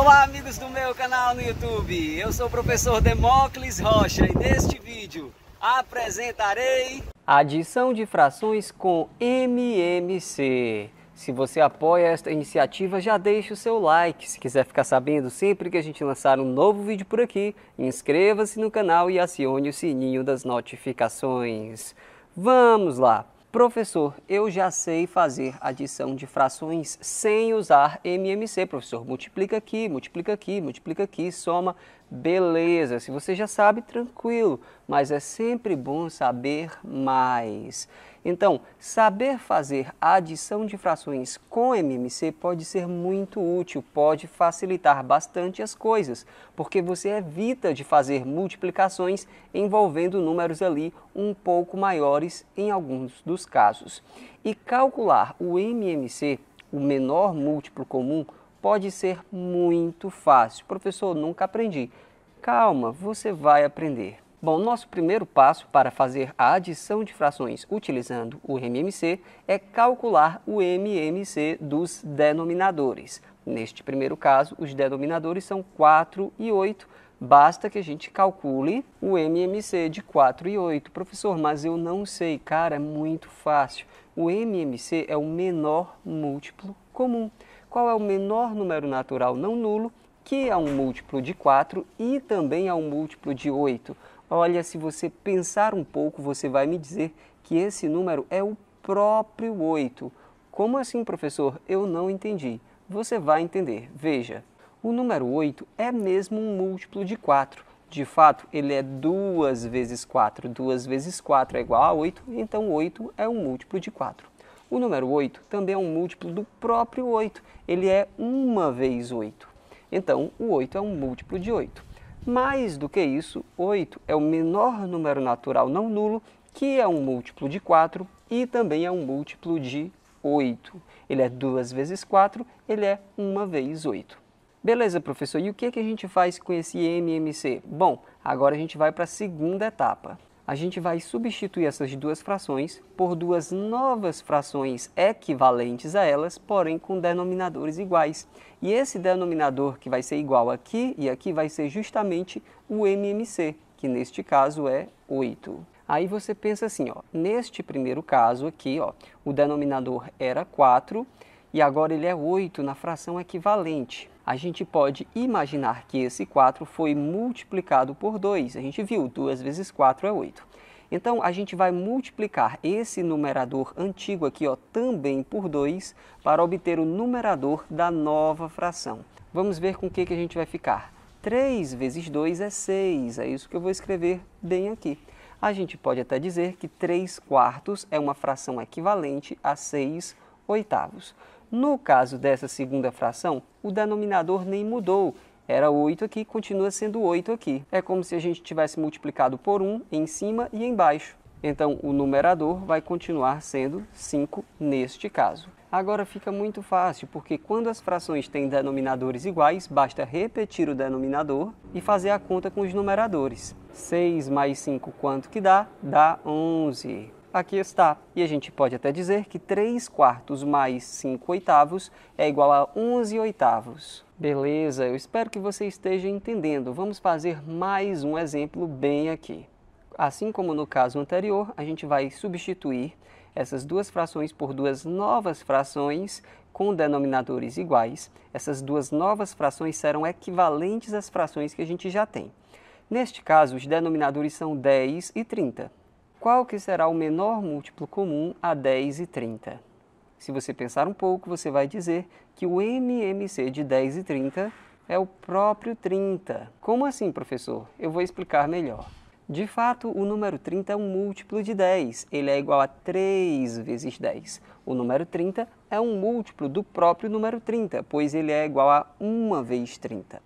Olá amigos do meu canal no YouTube, eu sou o professor Demócles Rocha e neste vídeo apresentarei adição de frações com MMC. Se você apoia esta iniciativa, já deixe o seu like. Se quiser ficar sabendo sempre que a gente lançar um novo vídeo por aqui, inscreva-se no canal e acione o sininho das notificações. Vamos lá! Professor, eu já sei fazer adição de frações sem usar MMC, professor. Multiplica aqui, multiplica aqui, multiplica aqui, soma. Beleza, se você já sabe, tranquilo, mas é sempre bom saber mais. Então, saber fazer a adição de frações com MMC pode ser muito útil, pode facilitar bastante as coisas, porque você evita de fazer multiplicações envolvendo números ali um pouco maiores em alguns dos casos. E calcular o MMC, o menor múltiplo comum, pode ser muito fácil. Professor, nunca aprendi. Calma, você vai aprender. Bom, nosso primeiro passo para fazer a adição de frações utilizando o MMC é calcular o MMC dos denominadores. Neste primeiro caso, os denominadores são 4 e 8. Basta que a gente calcule o MMC de 4 e 8. Professor, mas eu não sei. Cara, é muito fácil. O MMC é o menor múltiplo comum. Qual é o menor número natural não nulo? Que é um múltiplo de 4 e também é um múltiplo de 8. Olha, se você pensar um pouco, você vai me dizer que esse número é o próprio 8. Como assim, professor? Eu não entendi. Você vai entender. Veja, o número 8 é mesmo um múltiplo de 4. De fato, ele é 2 vezes 4. 2 vezes 4 é igual a 8, então 8 é um múltiplo de 4. O número 8 também é um múltiplo do próprio 8. Ele é uma vez 8. Então, o 8 é um múltiplo de 8. Mais do que isso, 8 é o menor número natural não nulo, que é um múltiplo de 4 e também é um múltiplo de 8. Ele é 2 vezes 4, ele é 1 vezes 8. Beleza, professor, e o que, que a gente faz com esse MMC? Bom, agora a gente vai para a segunda etapa a gente vai substituir essas duas frações por duas novas frações equivalentes a elas, porém com denominadores iguais. E esse denominador que vai ser igual aqui e aqui vai ser justamente o MMC, que neste caso é 8. Aí você pensa assim, ó, neste primeiro caso aqui, ó, o denominador era 4 e agora ele é 8 na fração equivalente a gente pode imaginar que esse 4 foi multiplicado por 2. A gente viu, 2 vezes 4 é 8. Então, a gente vai multiplicar esse numerador antigo aqui, ó, também por 2, para obter o numerador da nova fração. Vamos ver com o que, que a gente vai ficar. 3 vezes 2 é 6, é isso que eu vou escrever bem aqui. A gente pode até dizer que 3 quartos é uma fração equivalente a 6 oitavos. No caso dessa segunda fração, o denominador nem mudou. Era 8 aqui, continua sendo 8 aqui. É como se a gente tivesse multiplicado por 1 em cima e embaixo. Então, o numerador vai continuar sendo 5 neste caso. Agora fica muito fácil, porque quando as frações têm denominadores iguais, basta repetir o denominador e fazer a conta com os numeradores. 6 mais 5, quanto que dá? Dá 11 aqui está. E a gente pode até dizer que 3 quartos mais 5 oitavos é igual a 11 oitavos. Beleza, eu espero que você esteja entendendo. Vamos fazer mais um exemplo bem aqui. Assim como no caso anterior, a gente vai substituir essas duas frações por duas novas frações com denominadores iguais. Essas duas novas frações serão equivalentes às frações que a gente já tem. Neste caso, os denominadores são 10 e 30. Qual que será o menor múltiplo comum a 10 e 30? Se você pensar um pouco, você vai dizer que o MMC de 10 e 30 é o próprio 30. Como assim, professor? Eu vou explicar melhor. De fato, o número 30 é um múltiplo de 10. Ele é igual a 3 vezes 10. O número 30 é um múltiplo do próprio número 30, pois ele é igual a 1 vezes 30.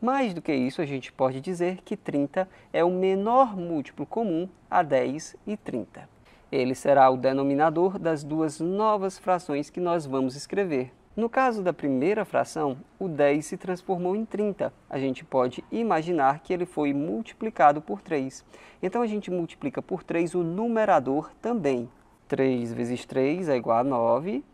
Mais do que isso, a gente pode dizer que 30 é o menor múltiplo comum a 10 e 30. Ele será o denominador das duas novas frações que nós vamos escrever. No caso da primeira fração, o 10 se transformou em 30. A gente pode imaginar que ele foi multiplicado por 3. Então a gente multiplica por 3 o numerador também. 3 vezes 3 é igual a 9.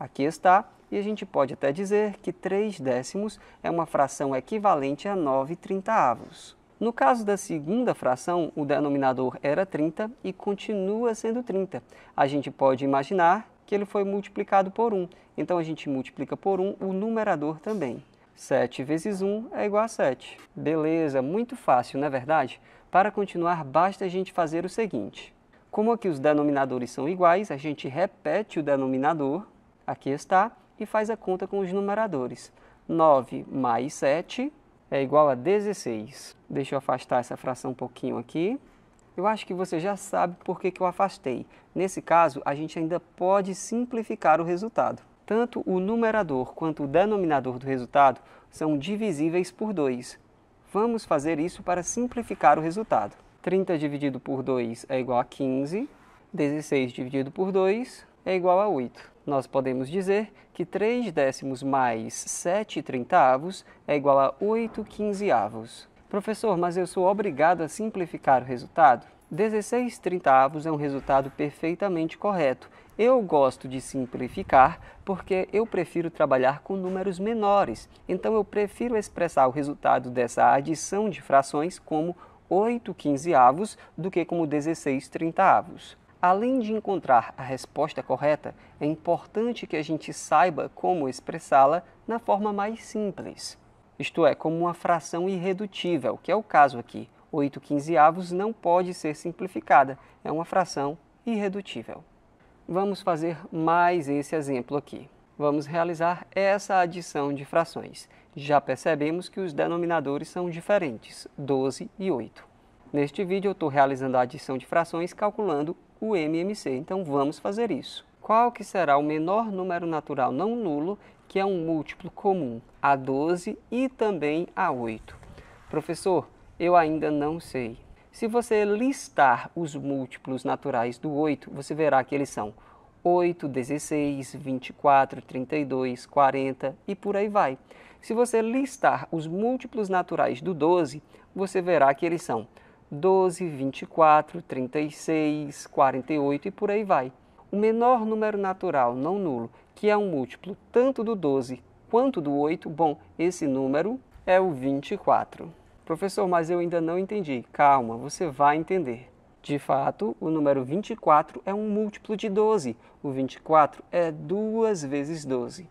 Aqui está e a gente pode até dizer que 3 décimos é uma fração equivalente a 9 trintaavos. No caso da segunda fração, o denominador era 30 e continua sendo 30. A gente pode imaginar que ele foi multiplicado por 1, então a gente multiplica por 1 o numerador também. 7 vezes 1 é igual a 7. Beleza, muito fácil, não é verdade? Para continuar, basta a gente fazer o seguinte. Como aqui os denominadores são iguais, a gente repete o denominador, aqui está, e faz a conta com os numeradores. 9 mais 7 é igual a 16. Deixa eu afastar essa fração um pouquinho aqui. Eu acho que você já sabe por que, que eu afastei. Nesse caso, a gente ainda pode simplificar o resultado. Tanto o numerador quanto o denominador do resultado são divisíveis por 2. Vamos fazer isso para simplificar o resultado. 30 dividido por 2 é igual a 15. 16 dividido por 2 é igual a 8. Nós podemos dizer que 3 décimos mais 7 trintaavos é igual a 8 quinzeavos. Professor, mas eu sou obrigado a simplificar o resultado? 16 trintaavos é um resultado perfeitamente correto. Eu gosto de simplificar porque eu prefiro trabalhar com números menores. Então eu prefiro expressar o resultado dessa adição de frações como 8 quinzeavos do que como 16 trintaavos. Além de encontrar a resposta correta, é importante que a gente saiba como expressá-la na forma mais simples, isto é, como uma fração irredutível, que é o caso aqui. 8 quinzeavos não pode ser simplificada, é uma fração irredutível. Vamos fazer mais esse exemplo aqui. Vamos realizar essa adição de frações. Já percebemos que os denominadores são diferentes, 12 e 8. Neste vídeo eu estou realizando a adição de frações calculando o MMC. Então vamos fazer isso. Qual que será o menor número natural não nulo, que é um múltiplo comum a 12 e também a 8? Professor, eu ainda não sei. Se você listar os múltiplos naturais do 8, você verá que eles são 8, 16, 24, 32, 40 e por aí vai. Se você listar os múltiplos naturais do 12, você verá que eles são 12, 24, 36, 48 e por aí vai. O menor número natural não nulo, que é um múltiplo tanto do 12 quanto do 8, bom, esse número é o 24. Professor, mas eu ainda não entendi. Calma, você vai entender. De fato, o número 24 é um múltiplo de 12. O 24 é 2 vezes 12.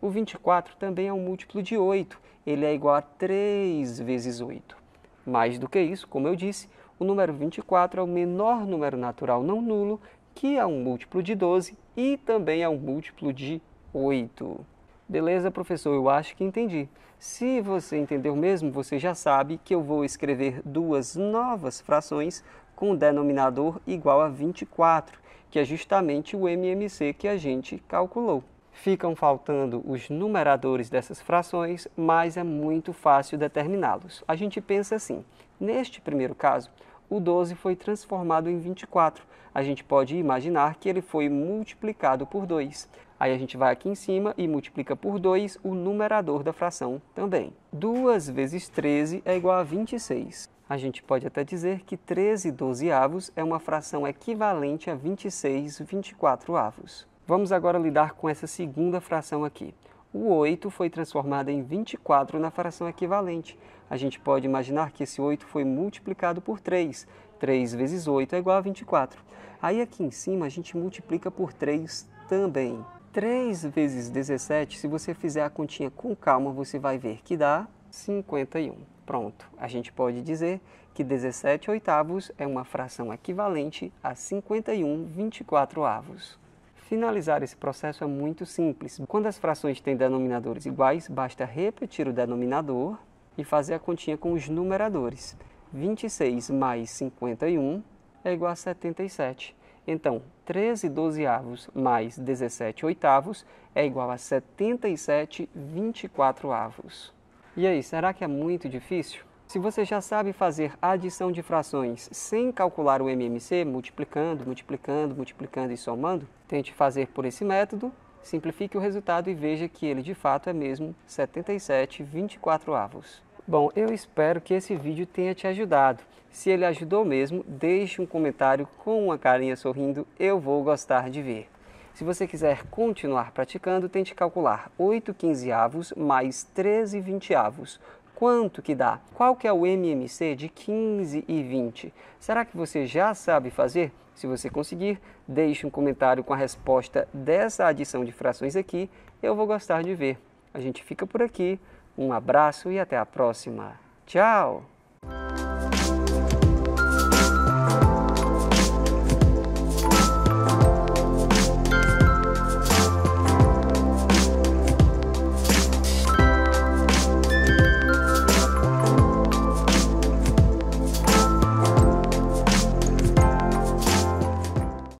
O 24 também é um múltiplo de 8. Ele é igual a 3 vezes 8. Mais do que isso, como eu disse, o número 24 é o menor número natural não nulo, que é um múltiplo de 12 e também é um múltiplo de 8. Beleza, professor? Eu acho que entendi. Se você entendeu mesmo, você já sabe que eu vou escrever duas novas frações com um denominador igual a 24, que é justamente o MMC que a gente calculou. Ficam faltando os numeradores dessas frações, mas é muito fácil determiná-los. A gente pensa assim: neste primeiro caso, o 12 foi transformado em 24. A gente pode imaginar que ele foi multiplicado por 2. Aí a gente vai aqui em cima e multiplica por 2 o numerador da fração também. 2 vezes 13 é igual a 26. A gente pode até dizer que 13 dozeavos é uma fração equivalente a 26 24 avos. Vamos agora lidar com essa segunda fração aqui. O 8 foi transformado em 24 na fração equivalente. A gente pode imaginar que esse 8 foi multiplicado por 3. 3 vezes 8 é igual a 24. Aí aqui em cima a gente multiplica por 3 também. 3 vezes 17, se você fizer a continha com calma, você vai ver que dá 51. Pronto, a gente pode dizer que 17 oitavos é uma fração equivalente a 51 24 avos. Finalizar esse processo é muito simples. Quando as frações têm denominadores iguais, basta repetir o denominador e fazer a continha com os numeradores. 26 mais 51 é igual a 77. Então, 13 dozeavos mais 17 oitavos é igual a 77 24 avos. E aí, será que é muito difícil? Se você já sabe fazer adição de frações sem calcular o MMC, multiplicando, multiplicando, multiplicando e somando, tente fazer por esse método, simplifique o resultado e veja que ele de fato é mesmo 77 24 avos. Bom, eu espero que esse vídeo tenha te ajudado. Se ele ajudou mesmo, deixe um comentário com uma carinha sorrindo, eu vou gostar de ver. Se você quiser continuar praticando, tente calcular 8 avos mais 13 avos quanto que dá? Qual que é o MMC de 15 e 20? Será que você já sabe fazer? Se você conseguir, deixe um comentário com a resposta dessa adição de frações aqui, eu vou gostar de ver. A gente fica por aqui, um abraço e até a próxima. Tchau!